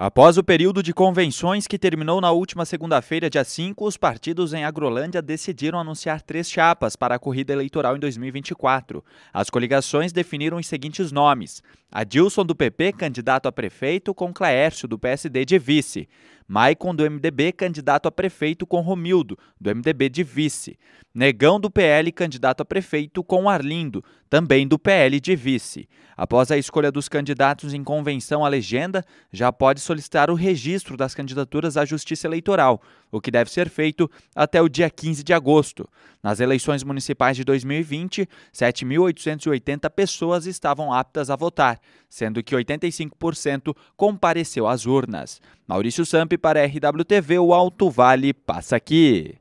Após o período de convenções que terminou na última segunda-feira, dia 5, os partidos em Agrolândia decidiram anunciar três chapas para a corrida eleitoral em 2024. As coligações definiram os seguintes nomes: Adilson do PP, candidato a prefeito, com Claércio do PSD de vice. Maicon do MDB, candidato a prefeito, com Romildo, do MDB de vice. Negão do PL, candidato a prefeito, com Arlindo, também do PL de vice. Após a escolha dos candidatos em convenção à legenda, já pode solicitar o registro das candidaturas à Justiça Eleitoral, o que deve ser feito até o dia 15 de agosto. Nas eleições municipais de 2020, 7.880 pessoas estavam aptas a votar sendo que 85% compareceu às urnas. Maurício Samp para RWTV, o Alto Vale, passa aqui.